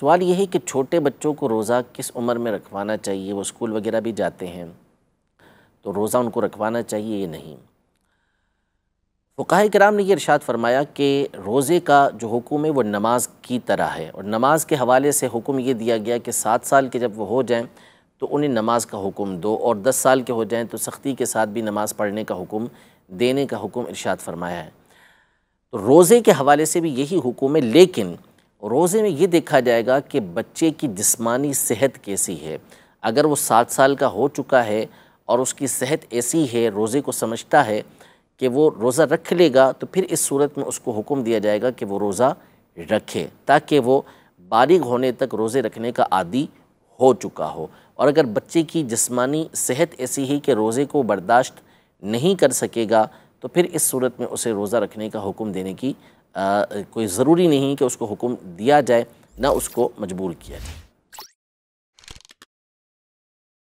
सवाल ये है कि छोटे बच्चों को रोज़ा किस उम्र में रखवाना चाहिए वो स्कूल वगैरह भी जाते हैं तो रोज़ा उनको रखवाना चाहिए या नहीं फ़ाह कराम ने यह इर्शाद फरमाया कि रोज़े का जो हुक्म है वो नमाज की तरह है और नमाज के हवाले से हुक्म ये दिया गया कि सात साल के जब वो हो जाएं तो उन्हें नमाज का हुक्म दो और दस साल के हो जाएं तो सख्ती के साथ भी नमाज़ पढ़ने का हुक्म देने का हुक्म इर्शाद फरमाया है तो रोज़े के हवाले से भी यही हुक्म है लेकिन रोज़े में ये देखा जाएगा कि बच्चे की जिस्मानी सेहत कैसी है अगर वो सात साल का हो चुका है और उसकी सेहत ऐसी है रोज़े को समझता है कि वो रोज़ा रख लेगा तो फिर इस सूरत में उसको हुक्म दिया जाएगा कि वो रोज़ा रखे ताकि वो बारिग होने तक रोज़े रखने का आदि हो चुका हो और अगर बच्चे की जिस्मानी सेहत ऐसी ही कि रोज़े को बर्दाश्त नहीं कर सकेगा तो फिर इस सूरत में उसे रोज़ा रखने का हुक्म देने की कोई ज़रूरी नहीं कि उसको हुक्म दिया जाए ना उसको मजबूर किया जाए